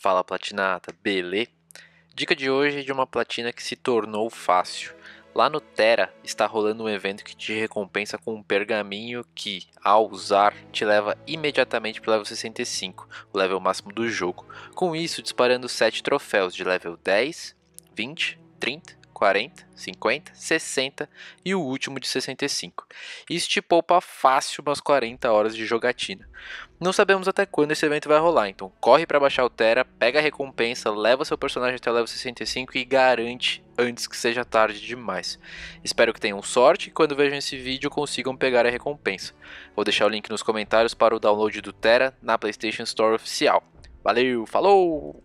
Fala Platinata, beleza? Dica de hoje é de uma platina que se tornou fácil. Lá no Terra está rolando um evento que te recompensa com um pergaminho que, ao usar, te leva imediatamente para o level 65, o level máximo do jogo. Com isso, disparando 7 troféus de level 10, 20, 30 40, 50, 60 e o último de 65. Isso te poupa fácil umas 40 horas de jogatina. Não sabemos até quando esse evento vai rolar, então corre para baixar o Terra, pega a recompensa, leva seu personagem até o level 65 e garante antes que seja tarde demais. Espero que tenham sorte e quando vejam esse vídeo consigam pegar a recompensa. Vou deixar o link nos comentários para o download do Terra na PlayStation Store oficial. Valeu, falou!